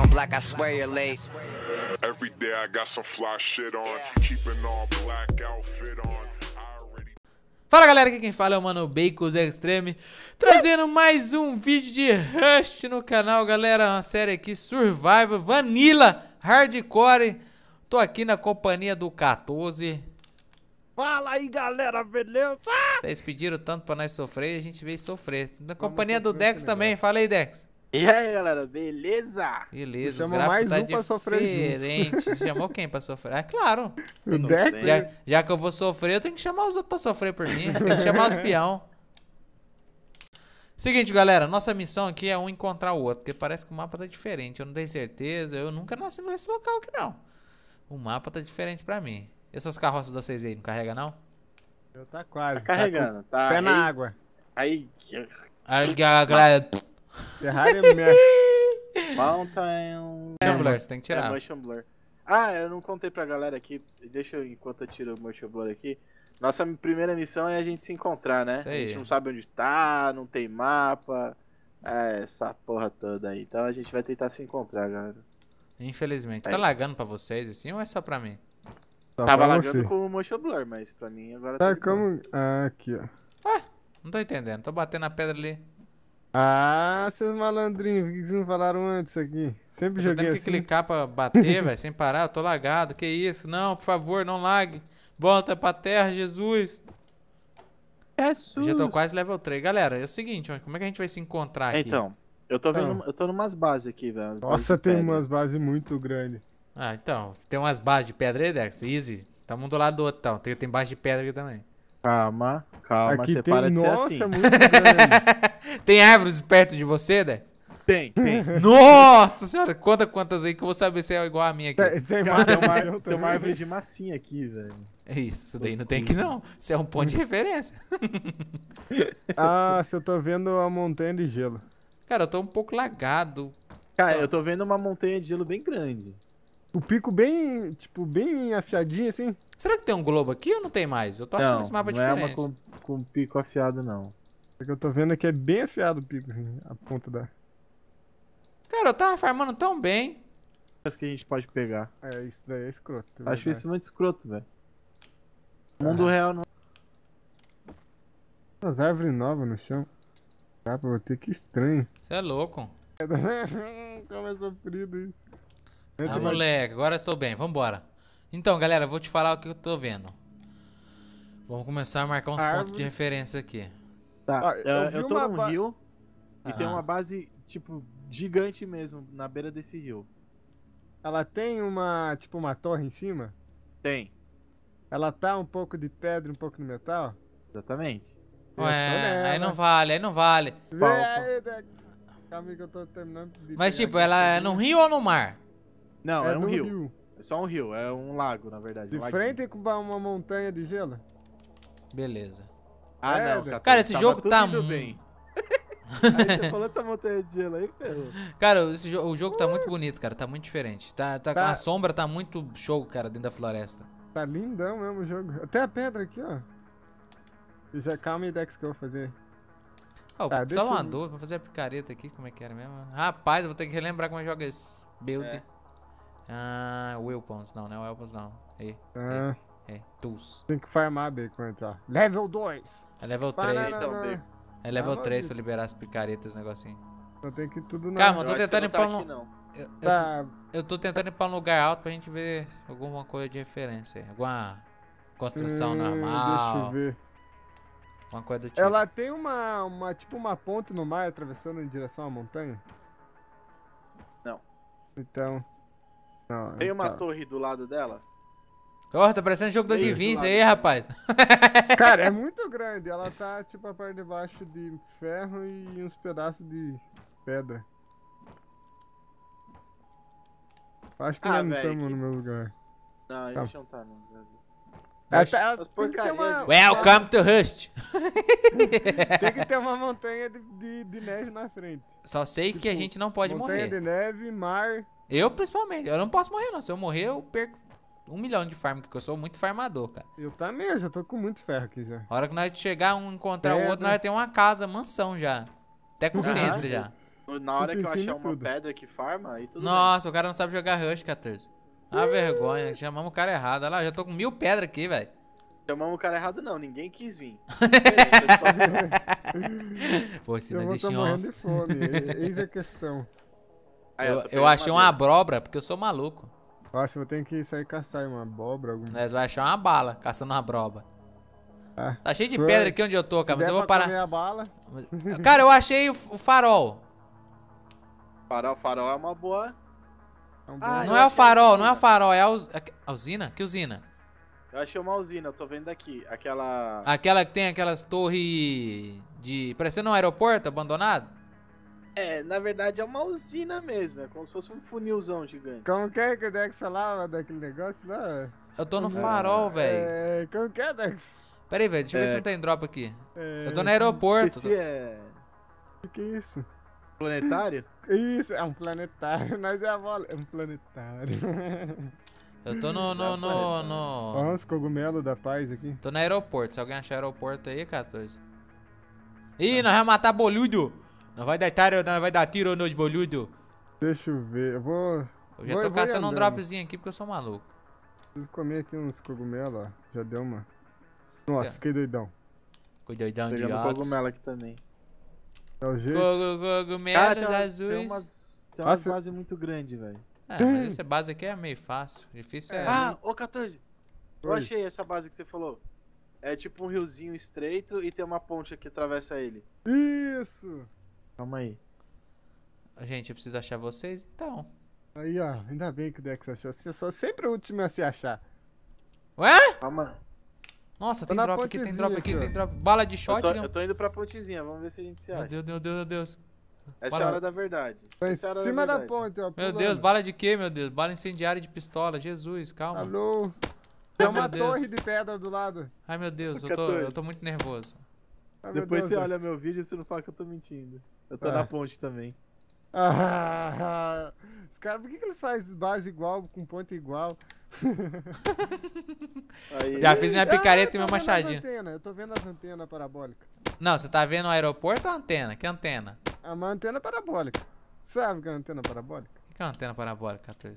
on black, I swear you're late. Every day I got some fly shit on, keeping all black outfit on. Fala galera, aqui quem fala é o Mano Bacos Extreme, trazendo mais um vídeo de Rust no canal, galera, uma série aqui, Survival, Vanilla, Hardcore, tô aqui na companhia do 14. Fala aí galera, beleza? Vocês pediram tanto pra nós sofrer, a gente veio sofrer, na Vamos companhia do Dex também, fala aí Dex. E aí, galera, beleza? Beleza, os gráficos mais tá um diferente. Chamou quem pra sofrer? É claro. O Dex? Já, já, que eu vou sofrer, eu tenho que chamar os outros pra sofrer por mim. Tem que chamar os peão. Seguinte, galera, nossa missão aqui é um encontrar o outro, porque parece que o mapa tá diferente. Eu não tenho certeza, eu nunca nasci nesse local aqui, não. O mapa tá diferente pra mim. E essas carroças de vocês aí, não carrega, não? Eu tá quase. Tá carregando, tá. tá pé aí, na água. Aí... aí... A galera... Ferrari é merda. Mountain. Motion blur, é, você tem que tirar. É motion blur. Ah, eu não contei pra galera aqui. Deixa eu, enquanto eu tiro o motion blur aqui. Nossa primeira missão é a gente se encontrar, né? A gente não sabe onde tá, não tem mapa. É, essa porra toda aí. Então a gente vai tentar se encontrar, galera. Infelizmente. Tá aí. Tá lagando pra vocês assim ou é só pra mim? Tá Tava lagando você. com o motion blur, mas pra mim agora tá. Tá, como. Ah, aqui, ó. Ah, não tô entendendo. Tô batendo a pedra ali. Ah, seus malandrinhos, por que vocês não falaram antes aqui? Sempre eu joguei assim. Tem que clicar pra bater, velho, sem parar, eu tô lagado, que isso? Não, por favor, não lague. Volta pra terra, Jesus. É Eu já tô quase level 3. Galera, é o seguinte, como é que a gente vai se encontrar aqui? Então, eu tô vendo, então. eu tô numas bases aqui, velho. Nossa, tem pedra. umas bases muito grandes. Ah, então, se tem umas bases de pedra aí, Dex, easy. Tamo um do lado do outro, então. Tem, tem base de pedra aqui também. Calma, calma, Aqui você tem... para de Nossa, ser assim. é muito grande. tem árvores perto de você, Dex? Tem, tem. Nossa senhora, conta quantas aí que eu vou saber se é igual a minha aqui. Tem, tem, tem, uma, tem uma, árvore de massinha aqui, velho. É isso daí não tem que não. Isso é um ponto de referência. ah, se eu tô vendo a montanha de gelo. Cara, eu tô um pouco lagado. Cara, eu tô vendo uma montanha de gelo bem grande. O pico bem, tipo, bem afiadinho, assim. Será que tem um globo aqui ou não tem mais? Eu tô achando não, esse mapa não diferente. Não é uma com, com pico afiado, não. O que eu tô vendo é que é bem afiado o pico, assim, a ponta da... Cara, eu tava farmando tão bem. Parece que a gente pode pegar. É, isso daí é escroto. É Acho isso muito escroto, velho. Mundo é. real não... As árvores novas no chão. Ah, vou ter que estranho. Você é louco. Como é sofrido isso. Ah, moleque, agora estou bem, vambora. Então, galera, vou te falar o que eu tô vendo. Vamos começar a marcar uns Árvore. pontos de referência aqui. Tá, ah, eu, eu, eu tô num rio e tem ah. uma base, tipo, gigante mesmo, na beira desse rio. Ela tem uma, tipo, uma torre em cima? Tem. Ela tá um pouco de pedra, um pouco de metal? Exatamente. Ué, aí não vale, aí não vale. Calma que eu tô terminando de Mas, tipo, ela é no rio ou no mar? Não, é, é um rio. rio. É só um rio, é um lago, na verdade. De um frente com uma montanha de gelo? Beleza. Ah, é, não, cara. cara esse jogo tá muito bem. aí você falou dessa montanha de gelo aí, ferrou. Cara, jo o jogo tá muito bonito, cara. Tá muito diferente. Tá, tá, tá, A sombra tá muito show, cara, dentro da floresta. Tá lindão mesmo o jogo. Até a pedra aqui, ó. Já é calma e Dex que eu vou fazer. Ah, tá, só uma eu... dúvida, vou fazer a picareta aqui, como é que era mesmo? Rapaz, eu vou ter que relembrar como é que joga esse build. É. Ah, Pons Não, não é Pons não. É, é, ah. é, Tools. Tem que farmar bacon antes, então. ó. Level 2. É level 3. é level 3 ah, pra liberar as picaretas, os negocinho. Não tem que tudo não. Calma, eu tô tentando ir tá pra um... Tá. Eu, tô, tentando ir pra um lugar alto pra gente ver alguma coisa de referência. Alguma construção hum, normal. Deixa eu ver. Uma coisa do tipo. Ela tem uma, uma tipo uma ponte no mar atravessando em direção à montanha? Não. Então... Não, Tem uma tá. torre do lado dela? Ó, oh, tá parecendo jogo da Divins aí, rapaz. Cara, é muito grande. Ela tá, tipo, a parte de baixo de ferro e uns pedaços de pedra. Acho que ah, nós não estamos que... no meu lugar. Não, a tá. gente tá. não tá, não. É, tá, uma... Welcome to Rust. tem que ter uma montanha de, de, de, neve na frente. Só sei tipo, que a tipo, gente não pode montanha morrer. Montanha de neve, mar, eu, principalmente. Eu não posso morrer, não. Se eu morrer, eu perco um milhão de farm, porque eu sou muito farmador, cara. Eu também, eu já tô com muito ferro aqui já. A hora que nós chegar um encontrar pedra. o outro, nós temos uma casa, mansão já. Até com centro já. Na hora que eu achar uma pedra que farma, aí tudo Nossa, bem. o cara não sabe jogar Rush 14. Uma vergonha, chamamos o cara errado. Olha lá, já tô com mil pedras aqui, velho. Chamamos o cara errado não, ninguém quis vir. Pô, se não deixou... Eu vou tá morrendo de fome, eis a questão. Ah, eu, eu é achei uma abóbora, porque eu sou maluco. eu tenho que sair caçar uma abóbora. Algum... Nós vai achar uma bala caçando uma abóbora. Ah, tá cheio de foi. pedra é, aqui onde eu tô, cara, mas eu vou parar. Bala. Cara, eu achei o, o farol. Farol, farol é uma boa. É ah, não é o farol, não é o farol, é a, us... a usina? Que usina? Eu achei uma usina, eu tô vendo aqui. Aquela. Aquela que tem aquelas torres de. parecendo um aeroporto abandonado? É, na verdade é uma usina mesmo, é como se fosse um funilzão gigante. Como que é que o Dex falava daquele negócio lá? Eu tô no é, farol, velho. É, como que é, Dex? Pera aí, velho, deixa eu é. ver se é. não tem drop aqui. É, eu tô no aeroporto. Esse é... O que é isso? Planetário? Isso, é um planetário. Nós é a bola. É um planetário. Eu tô no. no, é no, no... Olha os cogumelos da paz aqui. Tô no aeroporto. Se alguém achar aeroporto aí, 14. É Ih, nós vamos matar boludo! Não vai dar tiro, não vai dar tiro nos boludo. Deixa eu ver, eu vou... Eu já vou, tô caçando um dropzinho aqui porque eu sou maluco. Preciso comer aqui uns cogumelos, ó. Já deu uma... Tá. Nossa, é. fiquei doidão. Fiquei doidão Pegando de óculos. cogumelo aqui também. É o jeito. Cogumelos azuis. Tem uma base muito grande, velho. É, mas essa base aqui é meio fácil. Difícil é... Ah, ô 14. Eu achei essa base que você falou. É tipo um riozinho estreito e tem uma ponte que atravessa ele. Isso! Calma aí. Gente, eu preciso achar vocês, então. Aí, ó, ainda bem que o Dex achou. Você sou sempre o último a se achar. Ué? Calma. Nossa, tem drop, aqui, tem drop aqui, tem drop aqui, tem drop. Bala de shot, eu tô, né? Eu tô indo pra pontezinha, vamos ver se a gente se acha. Meu Deus, meu Deus, meu Deus. Essa bala. é a hora da verdade. Tô em é cima da, da ponte, ó. Meu Deus, bala de quê, meu Deus? Bala incendiária de pistola, Jesus, calma. Alô? Tem uma torre de pedra do lado. Ai, meu Deus, eu tô, eu tô muito nervoso. Ai, ah, Depois Deus, você Deus. olha meu vídeo e você não fala que eu tô mentindo. Eu tô é. na ponte também. Ah, os caras, por que, que eles fazem base igual, com ponta igual? Aí. Já fiz minha ah, picareta ah, e meu machadinho. Antena, eu tô vendo as antenas parabólicas. Não, você tá vendo o aeroporto ou a antena? Que antena? É, é uma antena parabólica. Sabe que é antena parabólica? O que é uma antena parabólica, 14?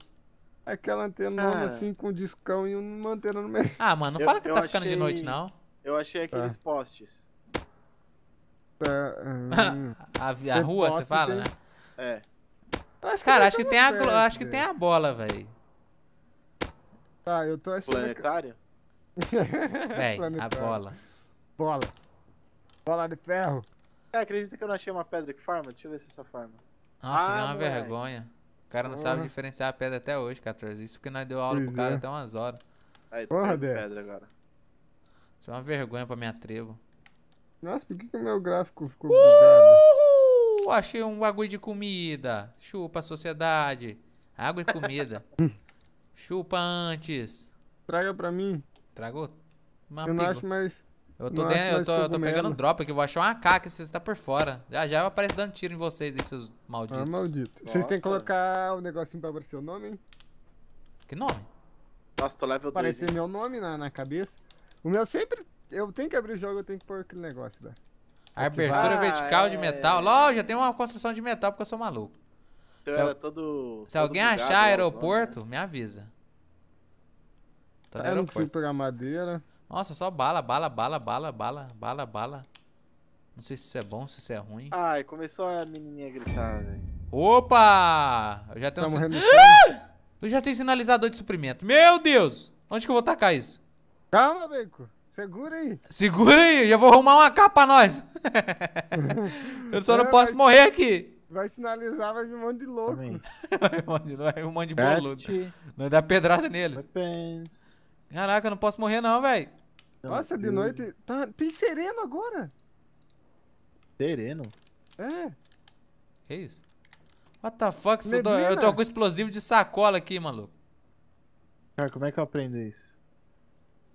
É aquela antena ah. assim com um discão e uma antena no meio. Ah, mano, não eu, fala que tá achei, ficando de noite, não. Eu achei aqueles ah. postes. a, a rua, você fala, né? É. Acho Cara, acho que, tem a, acho que tem a bola, velho. Tá, eu tô achando. Planetário? Véi, a bola. Bola. Bola de ferro. É, acredita que eu não achei uma pedra que farma Deixa eu ver se essa farma Nossa, ah, uma vergonha. O cara não sabe ah. diferenciar a pedra até hoje, 14. Isso porque nós deu aula pois pro cara é. até umas horas. Aí, tá Porra, pedra agora. Isso é uma vergonha pra minha tribo. Nossa, por que, que o meu gráfico ficou Uhul! bugado? Achei um bagulho de comida. Chupa, sociedade. Água e comida. Hum. Chupa antes. Traga pra mim. Tragou? Uma eu não acho mais... Eu tô, dentro, eu tô, eu tô pegando drop aqui, vou achar uma caca, vocês estão tá por fora. Já já eu apareço dando tiro em vocês, hein, seus malditos. Ah, maldito. Nossa. Vocês têm que colocar o um negocinho pra aparecer o nome, hein? Que nome? Nossa, tô level 2. Aparecer meu nome na, na cabeça. O meu sempre eu tenho que abrir o jogo, eu tenho que pôr aquele negócio lá. Né? Abertura ah, vertical é... de metal. Lógico, já tem uma construção de metal porque eu sou maluco. Então se, é todo, se todo alguém bugado, achar aeroporto, né? me avisa. Tô ah, eu não consigo pegar madeira. Nossa, só bala, bala, bala, bala, bala, bala, bala. Não sei se isso é bom, se isso é ruim. Ai, começou a menininha a gritar, velho. Opa! Eu já tenho... Tá um... ah! Eu já tenho sinalizador de suprimento. Meu Deus! Onde que eu vou tacar isso? Calma, Beco. Segura aí. Segura aí, já vou arrumar uma capa pra nós. Eu só não, não é, posso morrer aqui. Vai sinalizar, vai vir um monte de louco. vai vir um monte de boludo. Vai dar pedrada neles. Caraca, eu não posso morrer não, velho. Nossa, de noite. Tá... Tem sereno agora. Sereno? É. Que isso? What the fuck? Eu tô com explosivo de sacola aqui, maluco. Cara, como é que eu aprendo isso?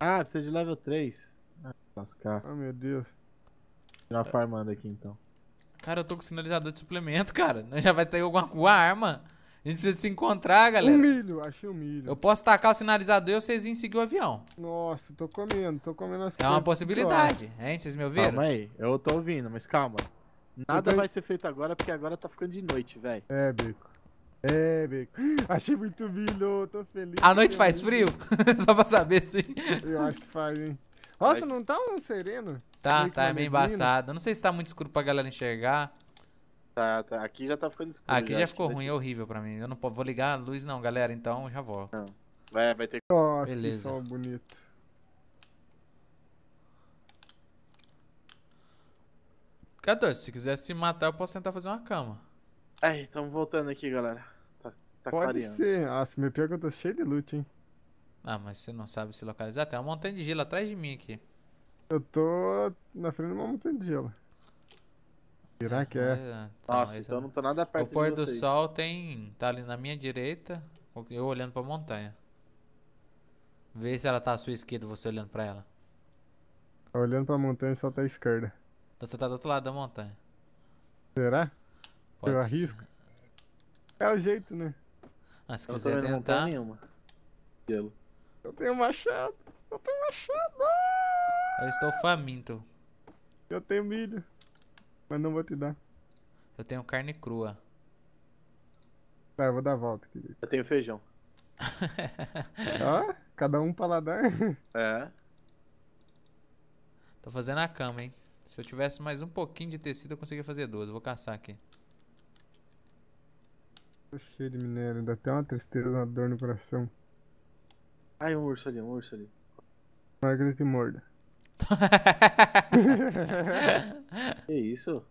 Ah, precisa de level 3. Ah, lascar. Ah, oh, meu Deus. Tirar a farmando aqui, então. Cara, eu tô com sinalizador de suplemento, cara. Já vai ter alguma com a arma. A gente precisa se encontrar, galera. Um milho, achei um milho. Eu posso tacar o sinalizador e vocês irem seguir o avião. Nossa, tô comendo, tô comendo as É uma possibilidade, hein? Vocês me ouviram? Calma aí, eu tô ouvindo, mas calma. Nada tô... vai ser feito agora, porque agora tá ficando de noite, velho. É, Bico. É, Beco. Achei muito milho, tô feliz. A noite faz é frio? Só pra saber sim. Eu acho que faz, hein. Nossa, não tá um sereno? Tá, Meio tá, é meio embaçado. Eu não sei se tá muito escuro pra galera enxergar. Tá, tá. Aqui já tá ficando escuro. Aqui já, já ficou ruim, é horrível pra mim. Eu não vou ligar a luz não, galera, então já volto. Não. Vai, vai ter... Nossa, Beleza. que sol bonito. Cadê? Se quiser se matar, eu posso tentar fazer uma cama. Aí, é, estamos voltando aqui, galera. Tá, tá Pode clareando. ser. Ah, se me que eu tô cheio de loot, hein? Ah, mas você não sabe se localizar? Tem uma montanha de gelo atrás de mim aqui. Eu tô na frente de uma montanha de gelo. Será que é? Mas, é, tá, Nossa, então eu não tô nada perto O pôr do sol tem. tá ali na minha direita, eu olhando pra montanha. Vê se ela tá à sua esquerda, você olhando pra ela. Olhando pra montanha só tá à esquerda. Então você tá do outro lado da montanha. Será? Pode eu arrisco. É o jeito, né? Ah, se eu quiser tentar. Nenhuma. Gelo. Eu tenho machado. Eu tenho machado. Eu estou faminto. Eu tenho milho. Mas não vou te dar. Eu tenho carne crua. Tá, eu vou dar a volta, querido. Eu tenho feijão. Ó, cada um paladar. É. Tô fazendo a cama, hein? Se eu tivesse mais um pouquinho de tecido, eu conseguia fazer duas. vou caçar aqui. Tô cheio de minério, dá até uma tristeza, uma dor no coração. Ai, um urso ali, um urso ali. Tomara que ele te morda. que isso?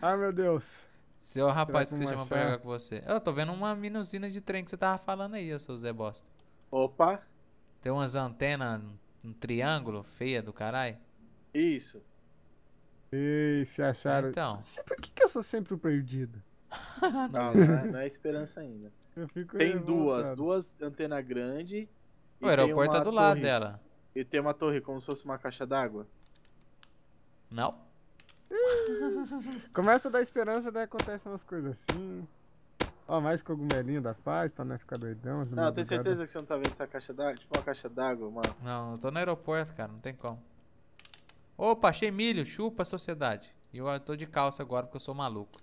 Ai, meu Deus. Seu rapaz que você chama pra jogar com você. Eu tô vendo uma minuzina de trem que você tava falando aí, seu Zé Bosta. Opa. Tem umas antenas, um triângulo feia do caralho. Isso. Ei, se acharam. Então. Por que, que eu sou sempre o perdido? não, não é, não é esperança ainda. Tem duas, cara. duas antena grande. O aeroporto tá do torre, lado dela. E tem uma torre como se fosse uma caixa d'água. Não. Começa a dar esperança, daí acontecem umas coisas assim. Ó, mais cogumelinho da paz pra não ficar doidão. Não, eu tenho certeza que você não tá vendo essa caixa d'água? Tipo uma caixa d'água, mano. Não, eu tô no aeroporto, cara, não tem como. Opa, achei milho, chupa a sociedade. E eu tô de calça agora porque eu sou maluco.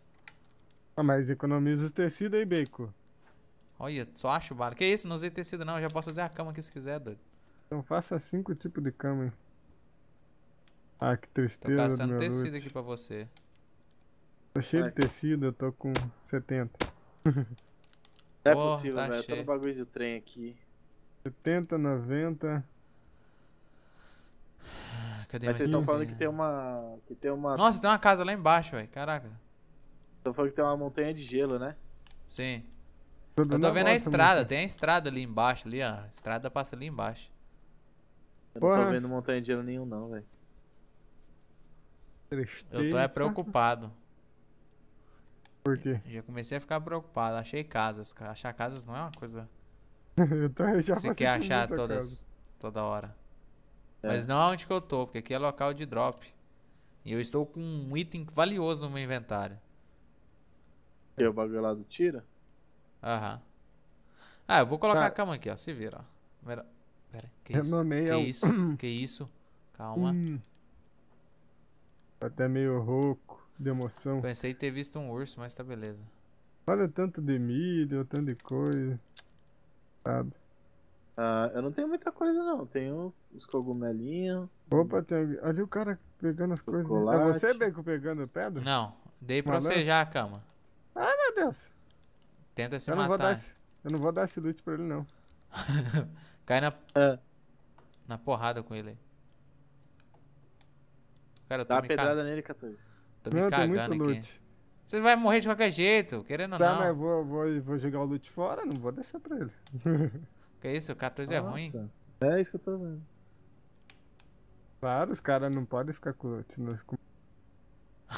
Ah, mas economiza tecido aí, Beico. Olha, só acho barato. Que isso, não usei tecido não, já posso fazer a cama aqui se quiser, doido. Então faça cinco tipos de cama, hein. Ah, que tristeza, Tô caçando tecido noite. aqui pra você. Tô cheio de tecido, eu tô com 70. é possível, tá velho. Tô no bagulho do trem aqui. 70, 90. Ah, cadê Mas vocês estão falando que tem uma. Que tem uma. Nossa, tem uma casa lá embaixo, velho. Caraca tô falando que tem uma montanha de gelo, né? Sim. Eu tô vendo a estrada, tem a estrada ali embaixo, ali, ó. A estrada passa ali embaixo. Eu não tô vendo montanha de gelo nenhum, não, velho. Eu tô é preocupado. Por quê? Já comecei a ficar preocupado. Achei casas. Achar casas não é uma coisa. eu já Você quer achar todas. Casa. toda hora. É. Mas não é onde que eu tô, porque aqui é local de drop. E eu estou com um item valioso no meu inventário. E o bagulho lá do tira? Aham. Ah, eu vou colocar a cama aqui, ó. Se vira, ó. Pera, pera que isso? Renomei que, isso? que isso? Calma. Hum. Tá até meio rouco de emoção. Pensei em ter visto um urso, mas tá beleza. Olha tanto de milho, tanto de coisa. Sabe? Ah, eu não tenho muita coisa, não. Tenho os cogumelinhos. Opa, tem Ali o cara pegando as coisas. Né? É você, Beco, pegando pedra? Não, dei pra Malandro. você já a cama meu Deus. Tenta se eu matar. Não esse, eu não vou dar esse loot pra ele, não. Cai na, é. na porrada com ele aí. Cara, eu tô Dá uma pedrada nele, Catu. Tô me não, cagando aqui. Loot. Você vai morrer de qualquer jeito, querendo ou tá, não. Tá, mas vou, vou, vou jogar o loot fora, não vou deixar pra ele. que isso, o 14 Nossa. é ruim. É isso que eu tô vendo. Claro, os caras não podem ficar com o loot. Né?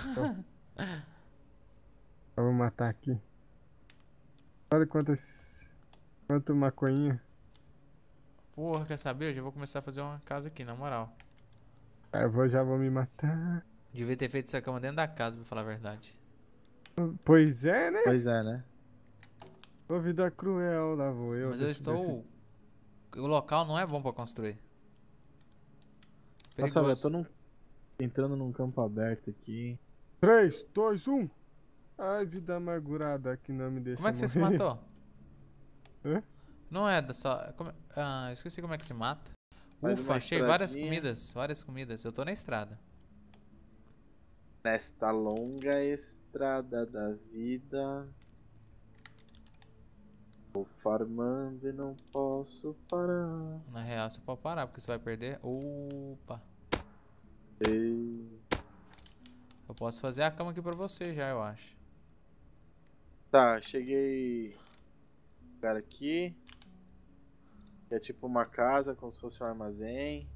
Então... Eu vou matar aqui. Olha quantas. Quanto maconha. Porra, quer saber? Eu já vou começar a fazer uma casa aqui, na moral. Eu vou, já vou me matar. Devia ter feito essa cama dentro da casa, pra falar a verdade. Pois é, né? Pois é, né? Ô, vida cruel, lá vou eu. Mas eu estou... O local não é bom pra construir. Nossa, eu tô num... entrando num campo aberto aqui. 3, 2, 1... Ai, vida amargurada que não me deixa Como é que morrer. você se matou? Hã? Não é da só... Como... É, ah, esqueci como é que se mata. Faz Ufa, achei várias comidas, várias comidas. Eu tô na estrada. Nesta longa estrada da vida Tô farmando e não posso parar Na real você pode parar porque você vai perder Opa Ei. Eu posso fazer a cama aqui pra você já, eu acho Tá, cheguei. Cara aqui. É tipo uma casa, como se fosse um armazém.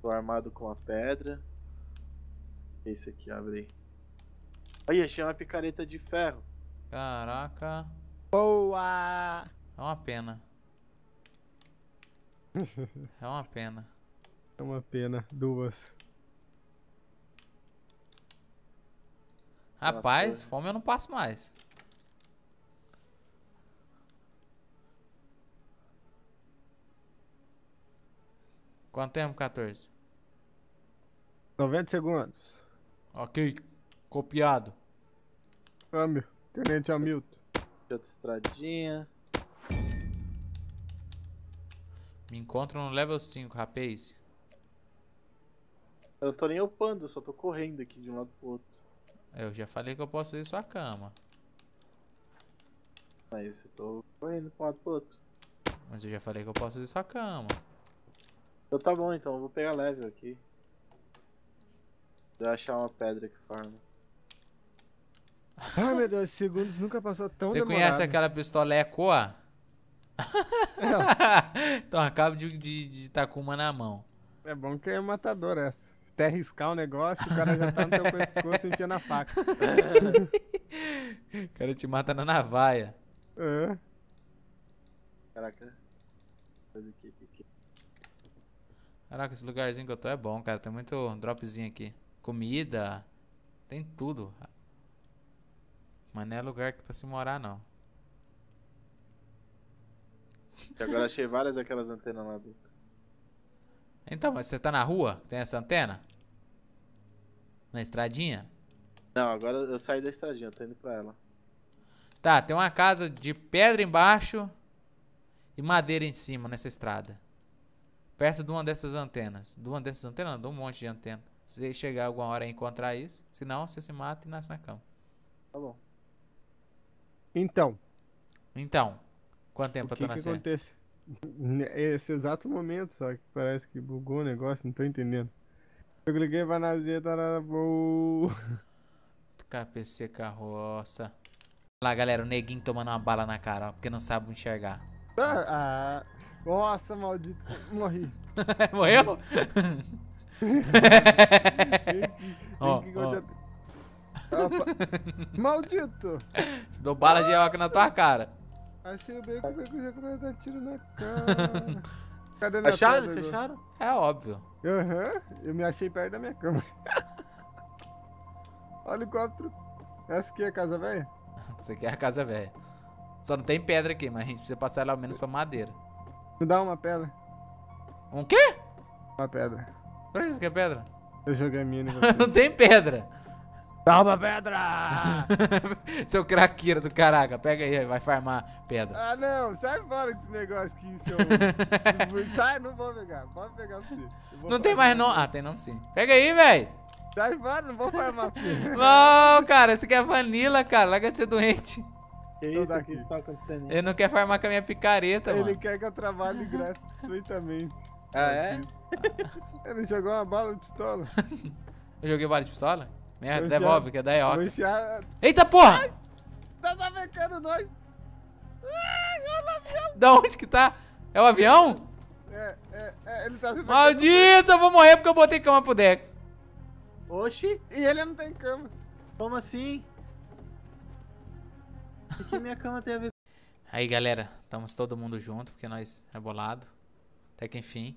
Tô armado com a pedra. Esse aqui, abre aí. Olha, achei uma picareta de ferro. Caraca. Boa! É uma pena. é uma pena. É uma pena. Duas. Rapaz, fome eu não passo mais. Quanto tempo, 14? 90 segundos. Ok. Copiado. Câmbio. Ah, tenente Hamilton. Estradinha. Me encontro no level 5, rapaz. Eu não tô nem upando, só tô correndo aqui de um lado pro outro. Eu já falei que eu posso ir sua cama. Mas é eu tô correndo pra um lado pro outro. Mas eu já falei que eu posso ir sua cama. Então tá bom, então. Eu vou pegar level aqui. Vou achar uma pedra que forma. Ai meu Deus, segundos nunca passou tão Você demorado. conhece aquela pistola Ecoa? então acabo de, de, de, estar tá com uma na mão. É bom que é matador essa até riscar o um negócio, o cara já tá no teu pescoço enfiando a faca. o cara te mata na navaia. É. Caraca. Caraca, esse lugarzinho que eu tô é bom, cara. Tem muito dropzinho aqui. Comida. Tem tudo. Mas não é lugar pra se morar, não. Agora achei várias aquelas antenas lá dentro. Então, mas você tá na rua? Tem essa antena? Na estradinha? Não, agora eu saí da estradinha, tô indo pra ela. Tá, tem uma casa de pedra embaixo e madeira em cima nessa estrada. Perto de uma dessas antenas. De uma dessas antenas? de um monte de antena. Se você chegar alguma hora e encontrar isso, senão você se mata e nasce na cama. Tá bom. Então. Então. Quanto tempo o que pra tu que Acontece? Esse exato momento, só que parece que bugou o negócio, não tô entendendo. Eu cliquei pra nazeta na KPC carroça. Olha lá, galera, o neguinho tomando uma bala na cara, ó, porque não sabe enxergar. Ah, ah, nossa, maldito. Morri. Morreu? oh, oh. Maldito! Te dou bala de óculos na tua cara. Achei o beco, o bacon já começou a dar tiro na cara. Cadê minha acharam? Vocês acharam? É óbvio. Aham, uhum. eu me achei perto da minha cama. Helicóptero. Essa aqui é a casa velha? Essa aqui é a casa velha. Só não tem pedra aqui, mas a gente precisa passar lá ao menos pra madeira. Me dá uma pedra. Um quê? Uma pedra. Pra que você quer é pedra? Eu joguei a minha. não tem pedra. Toma pedra! seu craqueiro do caraca, pega aí, vai farmar pedra. Ah não, sai fora desse negócio aqui, seu. sai, não vou pegar, pode pegar você. Não tem mais nome. Ah, tem nome sim. Pega aí, velho! Sai fora, não vou farmar pedra. não, cara, isso aqui é vanilla, cara, larga de ser doente. Que então isso aqui está acontecendo? Ele não quer farmar com a minha picareta, Ele mano. Ele quer que eu trabalhe gratuitamente. Ah, é? Ele jogou uma bala de pistola. eu joguei bala de pistola? Merda, devolve, que é da Ioca. Eita porra! Ai, tá sabecando nós. Ai, olha o avião. Da onde que tá? É o avião? É, é, é ele tá se Maldito, eu vou morrer porque eu botei cama pro Dex. Oxi. E ele não tem cama. Como assim? O que minha cama tem a ver Aí, galera, estamos todo mundo junto, porque nós é bolado. Até que enfim.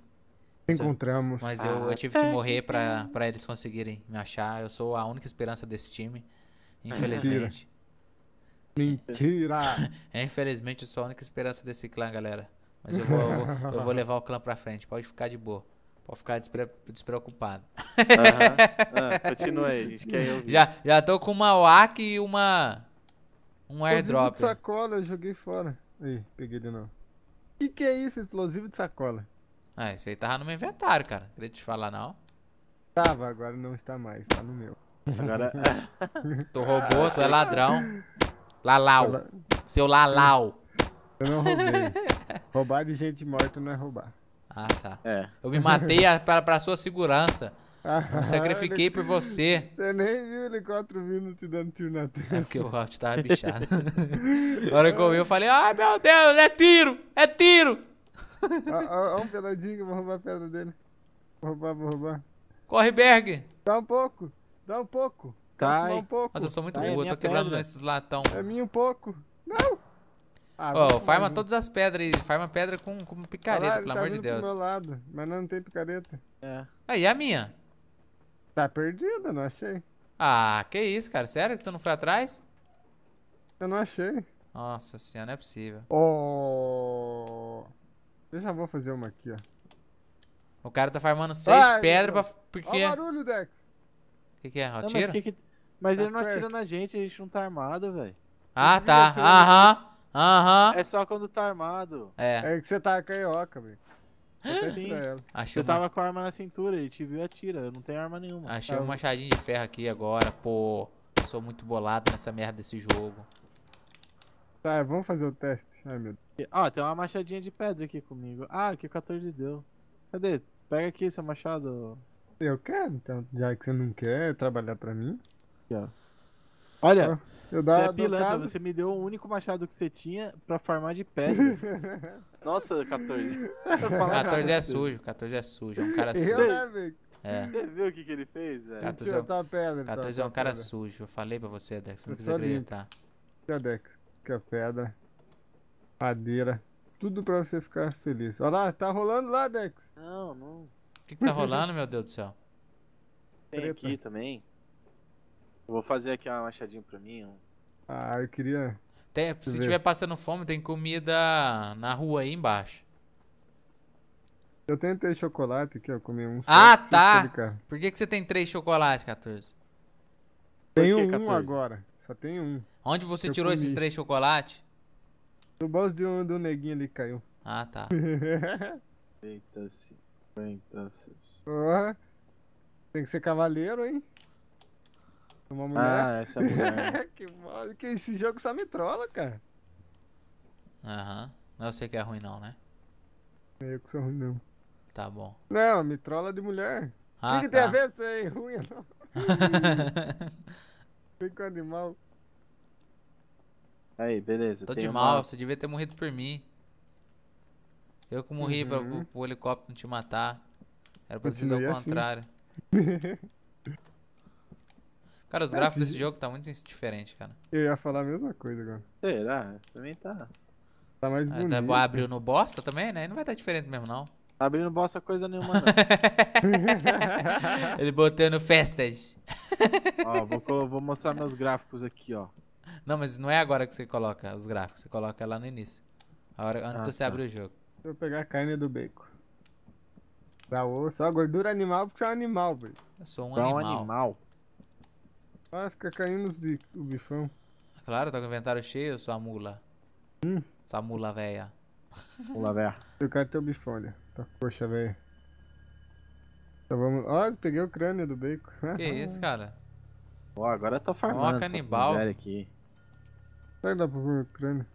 Encontramos. Mas eu, eu ah, tive que tá, morrer então. pra, pra eles conseguirem me achar. Eu sou a única esperança desse time. Infelizmente. Mentira! É, infelizmente, eu sou a única esperança desse clã, galera. Mas eu vou, eu vou, eu vou levar o clã pra frente. Pode ficar de boa. Pode ficar despre despreocupado. Uhum. Ah, continua aí, a gente quer ouvir. Já, já tô com uma WAC e uma. Um airdrop. Explosivo de sacola, eu joguei fora. Aí, peguei ele não. O que, que é isso, explosivo de sacola? Ah, isso aí tava no meu inventário, cara. Queria te falar, não. Tava, agora não está mais, tá no meu. Agora. tu robô, tu é ladrão. Lalau. Seu Lalau. Eu não roubei. roubar de gente morta não é roubar. Ah, tá. É. Eu me matei a, pra, pra sua segurança. Eu me ah, sacrifiquei por você. Você nem viu ele quatro vindo te dando tiro na testa. É porque o Ralph tava bichado. na hora que eu vi, eu falei, ai ah, meu Deus, é tiro! É tiro! Olha um pedadinho, vou roubar a pedra dele. Vou roubar, vou roubar. Corre, Berg! Dá um pouco, dá um pouco. Tá. Um pouco. Mas eu sou muito Cai, boa, é tô quebrando pedra. nesses latão. É minha um pouco. Não! Ah, oh, farma todas as pedras aí. Farma pedra com, com picareta, pelo tá amor de Deus. Pro meu lado, mas não tem picareta. É. Aí, a minha? Tá perdida, não achei. Ah, que isso, cara. Sério que tu não foi atrás? Eu não achei. Nossa senhora, não é possível. Oh. Eu já vou fazer uma aqui, ó. O cara tá farmando seis pedras pra... Porque... Olha o barulho, Dex. O que, que é? Não, mas, que que... mas tá ele não atira na gente, a gente não tá armado, velho. Ah, tá. Aham. Aham. É só quando tá armado. É. É que você tá carioca velho. Achei Você uma... tava com a arma na cintura, ele te viu e atira. Eu não tenho arma nenhuma. Achei tá, um machadinho de ferro aqui agora, pô. Sou muito bolado nessa merda desse jogo. Tá, vamos fazer o teste. Ai, meu Deus. Ó, tem uma machadinha de pedra aqui comigo. Ah, que 14 deu. Cadê? Pega aqui seu machado. Eu quero, então. Já que você não quer trabalhar pra mim. Aqui, ó. Olha, ah, eu você é pilantra, caso... você me deu o único machado que você tinha pra farmar de pedra. Nossa, 14. 14 é sujo, 14 é sujo, é um cara sujo. Eu, né, velho? é. Você viu o que, que ele fez, velho? 14 é um, tá pedra, 14 tá, é um cara sujo, eu falei pra você, Dex, não precisa acreditar. Cadê que a é pedra? Madeira. Tudo pra você ficar feliz. Olha lá, tá rolando lá, Dex. Não, não. O que, que tá rolando, meu Deus do céu? Tem Preta. aqui também. Eu vou fazer aqui uma machadinha pra mim. Ah, eu queria. Tem, se tiver passando fome, tem comida na rua aí embaixo. Eu tenho três chocolates aqui, ó. Comi um. Ah, tá! Por que, que você tem três chocolates, 14? Tenho um agora. Só tem um. Onde você eu tirou comi. esses três chocolates? O boss de um, de um neguinho ali que caiu. Ah, tá. Eita-se. Eita-se. tem que ser cavaleiro, hein? Uma ah, mulher. Ah, essa mulher. Né? que, modo, que esse jogo só me trola, cara. Aham. Não sei que é ruim não, né? É, eu que sou ruim não. Tá bom. Não, me trola de mulher. Ah, o que, que tá. tem a tá. ver se é ruim não? Vem com animal. Aí, beleza. Tô de mal, você devia ter morrido por mim. Eu que morri uhum. pra, pro, helicóptero não te matar. Era pra ser o assim. contrário. cara, os é, gráficos desse jogo tá muito diferente, cara. Eu ia falar a mesma coisa agora. Será? Também tá. Tá mais bonito. Ah, tá, abriu no bosta também, né? Não vai estar tá diferente mesmo, não. Tá abrindo bosta coisa nenhuma, não. Ele botando festas. ó, vou, vou mostrar meus gráficos aqui, ó. Não, mas não é agora que você coloca os gráficos, você coloca lá no início. A hora, antes ah, você tá. o jogo. Vou pegar a carne do beco. Da osso, só gordura animal porque você é um animal, velho. Eu sou um animal. um animal. Ah, fica caindo os o bifão. Claro, tá com o inventário cheio, sua mula. Hum. Sua mula véia. Mula véia. Eu quero teu bifão, olha. Né? Tá coxa véia. Então vamos. Ó, oh, peguei o crânio do bacon. Que isso, cara? Ó, agora agora tá farmando. Ó, canibal. Aqui dá pra o crânio?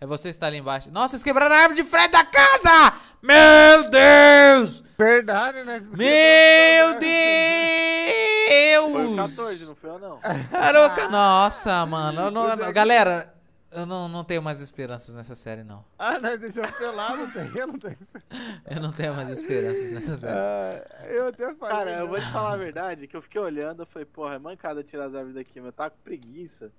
É você que está ali embaixo. Nossa, eles quebraram a árvore de frente da casa! Meu Deus! Verdade, né? Meu Deus! Foi 14, não foi eu, não. Caraca, nossa, mano. não, galera, eu não, não tenho mais esperanças nessa série, não. Ah, nós deixamos pelado, tem, eu não tenho. eu não tenho mais esperanças nessa série. Ah, eu até falei. Cara, né? eu vou te falar a verdade, que eu fiquei olhando, e falei, porra, é mancada tirar as árvores daqui, mas eu tava tá com preguiça.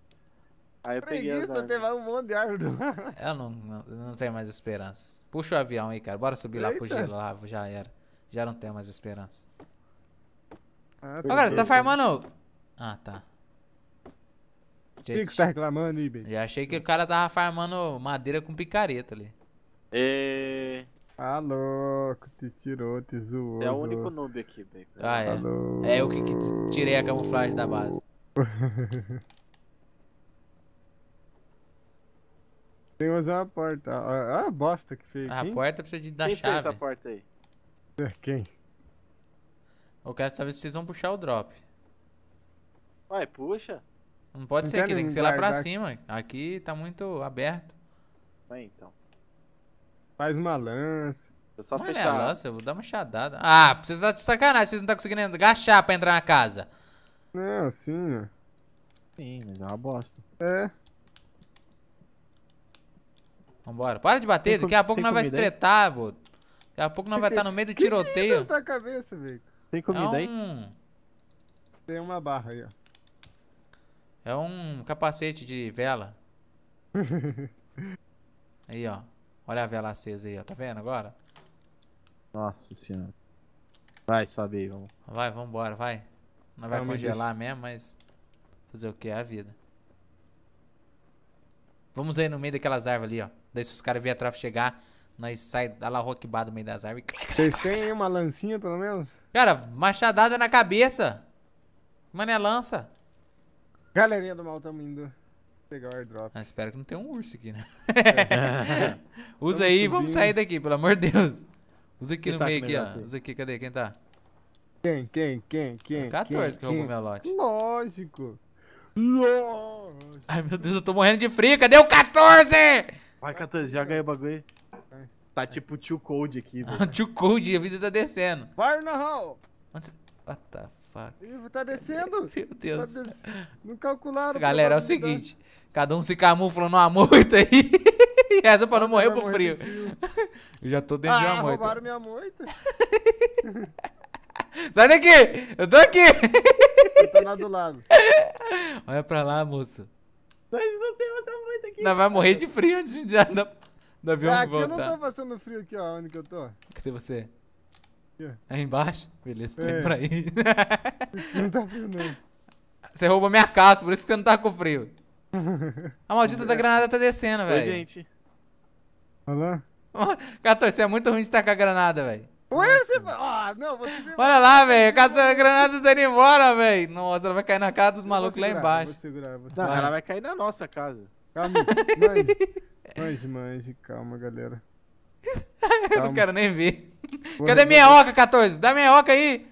Aí eu preguiça, peguei as teve um monte de árvore. eu não, não, não tenho mais esperanças. Puxa o avião aí, cara. Bora subir Eita. lá pro gelo lá, já era. Já não tenho mais esperança. Ah, Agora, você tá farmando. Ah, tá. Já que, você tá reclamando, Ibe? Eu achei que o cara tava farmando madeira com picareta ali. E... É. Ah, tá louco, te tirou, te zoou. É o único noob aqui, Bacon. Ah, tá é. Alô. É eu que, que tirei a camuflagem da base. Tem que usar a porta. Ah, a bosta que fez. a porta precisa de dar Quem chave. Quem fez essa porta aí? quem? Eu quero saber se vocês vão puxar o drop. Vai, puxa. Não pode ser aqui, tem que ser lá pra cima. Aqui tá muito aberto. É, então. Faz uma lança. eu só não fechar. É lança, eu vou dar uma chadada. Ah, precisa tá de sacanagem, vocês não tá conseguindo agachar pra entrar na casa. Não, sim, ó. Né? Sim, mas é uma bosta. É. Vambora. Para de bater, tem daqui a pouco nós vai se tretar, pô. Daqui a pouco nós vai estar tá no meio do é tiroteio. Que isso, cabeça, velho? Tem comida é um... aí? Tem uma barra aí, ó. É um capacete de vela. aí, ó. Olha a vela acesa aí, ó. Tá vendo agora? Nossa senhora. Vai, sobe aí, vamos. Vai, vambora, vai. Não vai Não congelar me mesmo, mas. Fazer o que? É a vida. Vamos aí no meio daquelas árvores ali, ó. Daí se os caras vierem atrás chegar, nós sai da lá roquebado no meio das árvores. Vocês têm uma lancinha, pelo menos? Cara, machadada na cabeça. Mano, é lança. Galerinha do mal, tamo indo pegar o airdrop. Ah, espero que não tenha um urso aqui, né? É. Usa tamo aí e vamos sair daqui, pelo amor de Deus. Usa aqui Quem no tá meio, aqui, ó. Assim? Usa aqui, cadê? Quem tá? Quem, quem, quem, quem? 14 é quem, que roubou meu lote. Lógico. Lógico. Ai, meu Deus, eu tô morrendo de frio. Cadê o 14? Vai, 14, joga aí o bagulho. Tá tipo too Cold aqui, too Cold, a vida tá descendo. Vai, Nahal! Onde você... What the fuck? tá descendo? Meu Deus. Tá des... Não calcularam. Galera, é o seguinte: cada um se camufla numa moita aí. E essa pra não morrer pro frio. frio. Eu já tô dentro ah, de uma ah, moita. roubaram minha moita. Sai daqui! Eu tô aqui! Eu tô tá lá do lado. Olha pra lá, moço. Mas não tem essa moita aqui. Não, vai morrer de frio antes de andar do ah, avião ah, aqui voltar. eu não tô passando frio aqui, ó, onde que eu tô. Cadê você? Yeah. É embaixo? Beleza, tem é. pra ir. não tá frio, não. Você roubou minha casa, por isso que você não tá com frio. A maldita da granada tá descendo, velho. Oi, gente. Olha lá. Cator, você é muito ruim de tacar granada, velho. Ué, você. Ah, não, você. Olha lá, velho. A granada tá indo embora, velho. Nossa, ela vai cair na casa dos malucos segurar, lá embaixo. Vou segurar, vou segurar. Não, ela vai cair na nossa casa. Calma, mãe. Mãe, mãe, calma, galera. eu não quero nem ver. Boa Cadê minha oca, 14? Dá minha oca aí.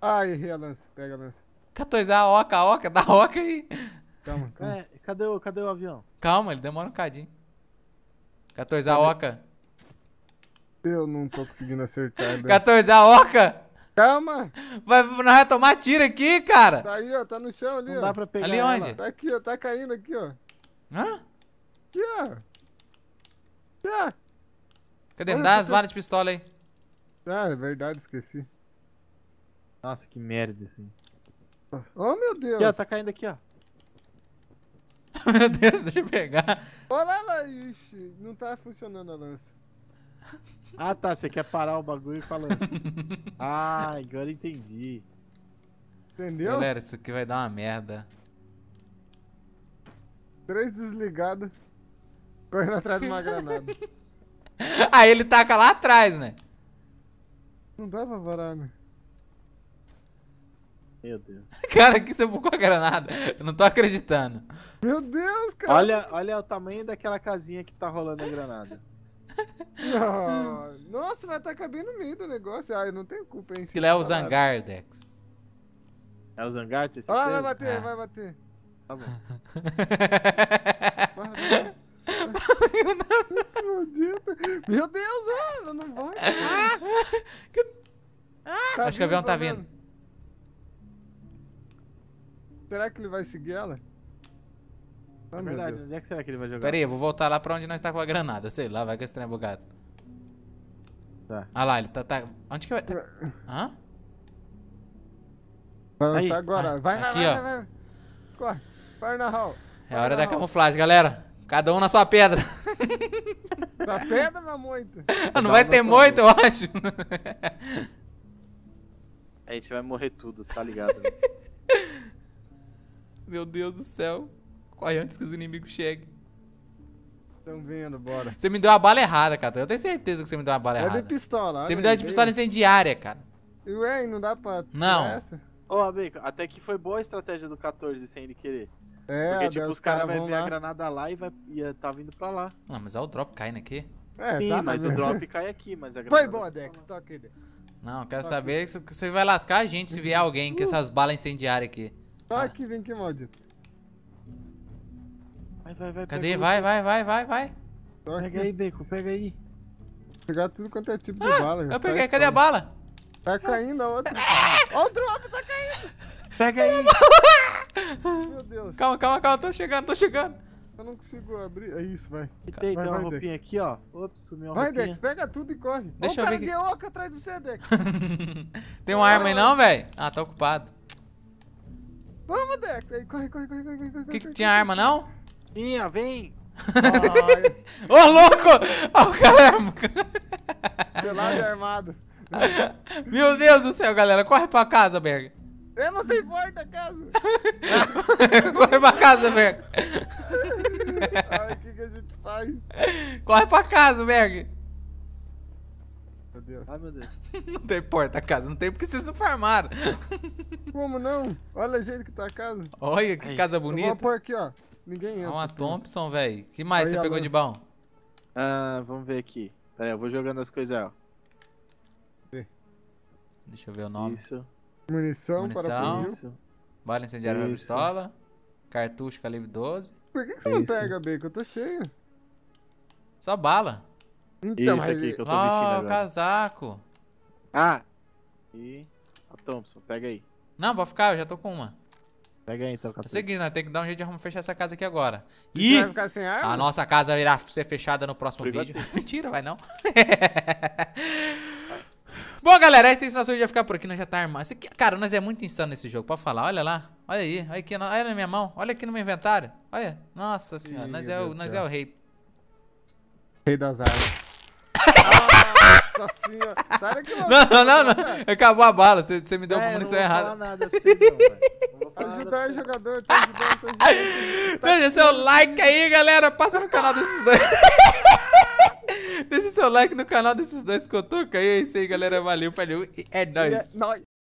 Ai, ah, errei a lança. Pega a lança. 14, a oca, a oca. Dá a oca aí. Calma, calma. É, cadê, o, cadê o avião? Calma, ele demora um cadinho. 14, a oca. Eu não tô conseguindo acertar. 14, né? a oca. Calma! Vai, nós vai tomar tiro aqui, cara! Tá aí, ó, tá no chão ali, não ó. dá pra pegar. Ali ela. onde? Tá aqui, ó, tá caindo aqui, ó. Hã? Aqui, ó. Aqui, ó. Cadê? Dá tá as balas de pistola aí. Ah, é verdade, esqueci. Nossa, que merda, assim. Oh, meu Deus. Aqui, ó, tá caindo aqui, ó. meu Deus, deixa eu pegar. Olha lá, ixi. Não tá funcionando a lança. Ah, tá. Você quer parar o bagulho e falando. ah, agora entendi. Entendeu? Galera, isso aqui vai dar uma merda. Três desligados. Correndo atrás de uma granada. Aí ele taca lá atrás, né? Não dá pra varar, né? Meu Deus. Cara, que você bucou a granada. Eu não tô acreditando. Meu Deus, cara. Olha, olha o tamanho daquela casinha que tá rolando a granada. Nossa, vai tacar tá bem no meio do negócio. Ah, eu não tenho culpa, hein? Aquilo é o Zangar, Dex. É o Zangar? certeza? Olha vai bater, ah. vai bater. Tá bom. maldita. Meu Deus, ah, ela não vai. Ah, tá Acho que o avião tá, tá vindo. Será que ele vai seguir ela? Oh, verdade, onde é que será que ele vai jogar? Pera aí, eu vou voltar lá pra onde nós tá com a granada. Sei lá, vai que esse trem é bugado. Tá. Ah lá, ele tá. tá... Onde que vai. Tá... Hã? Vai lançar aí. agora. Ah, vai, vai, aqui, vai, ó. vai, vai. Corre. Fire na hall. É hora da camuflagem, galera. Cada um na sua pedra. Na tá pedra ou na moita? Ah, não vai ter moita, eu acho. A gente vai morrer tudo, tá ligado? Meu Deus do céu. Corre antes que os inimigos cheguem. Tão vendo, bora. Você me deu a bala errada, cara. Eu tenho certeza que você me deu uma bala errada. Eu dei pistola. Você me deu a de pistola incendiária, cara. Ué, não dá pra... Não. Ô, oh, amigo, até que foi boa a estratégia do 14 sem ele querer. É, Porque, tipo, os caras cara vão ver a granada lá e, vai, e tá vindo pra lá. Ah, mas o drop cai aqui. É, Sim, tá mas o drop cai aqui, mas a granada... Foi bom, Dex, tá toca aí, Dex. Não, quero saber se você vai lascar a gente se vier alguém com uh! essas balas incendiárias aqui. Toca ah. que vem aqui, maldito. Vai, vai, vai. Cadê? Vai, vai, vai, vai, vai. Pega aí, Beco, pega aí. Pegar tudo quanto é tipo ah, de bala. Eu peguei, cadê a bala? Tá caindo a outra. Olha o drop, tá caindo. Pega aí. Meu Deus. Calma, calma, calma, tô chegando, tô chegando. Eu não consigo abrir. É isso, vai. Tem uma roupinha aqui, ó. Ops, sumiu a vai, roupinha. Vai, Dex, pega tudo e corre. Deixa eu ver. Que... Oca atrás do você, Dex. Tem uma ah, arma aí não, velho? Ah, tá ocupado. Vamos, Dex. Aí, corre, corre, corre, corre, corre. corre que, que tinha corre. arma não? Tinha, vem. Ô, oh, louco! Olha o cara é Pelado e armado. Meu Deus do céu, galera. Corre pra casa, Berg. Eu não tenho porta, casa. Corre pra casa, Berg. Ai, o que, que a gente faz? Corre pra casa, Berg. Meu Deus. Ai, meu Deus. Não tem porta casa, não tem porque vocês não farmaram. Como não? Olha a jeito que tá a casa. Olha que casa bonita. Vamos pôr aqui, ó. Ninguém é entra. É uma Thompson, velho. que mais você pegou de bom? Ah, vamos ver aqui. Pera aí, eu vou jogando as coisas, ó. Deixa eu ver o nome. Isso. Munição, Munição. Parafuso. Bala incendiária pra pistola. Cartucho calibre 12. Por que, que você Isso. não pega, Beco? Eu tô cheio. Só bala. Então, Isso mas... aqui que eu tô oh, vestindo agora. casaco. Ah. E a Thompson, pega aí. Não, pode ficar, eu já tô com uma. Pega aí então, capitão. Seguindo, nós temos que dar um jeito de arrumar fechar essa casa aqui agora. E vai ficar sem arma? a nossa casa irá ser fechada no próximo vídeo. Mentira, vai não. Bom, galera, essa instalação já ficar por aqui, nós já tá armado. Aqui, cara, nós é muito insano nesse jogo, Pode falar. Olha lá, olha aí, olha aqui, olha na minha mão, olha aqui no meu inventário. Olha, nossa senhora, Ih, nós, é o, nós é o rei. Rei das armas. Nossa senhora. Sai daqui, mano. Não, não, não. Acabou a bala. Você, você me deu é, munição errada. Não vou errada. falar nada assim, não, velho. Ajudar o jogador, tá ajudando, tá ajudando. Deixa seu like aí, galera. Passa no canal desses dois. Deixa seu like no canal desses dois cotocas E É isso aí, galera. Valeu, valeu. É nóis. É nóis.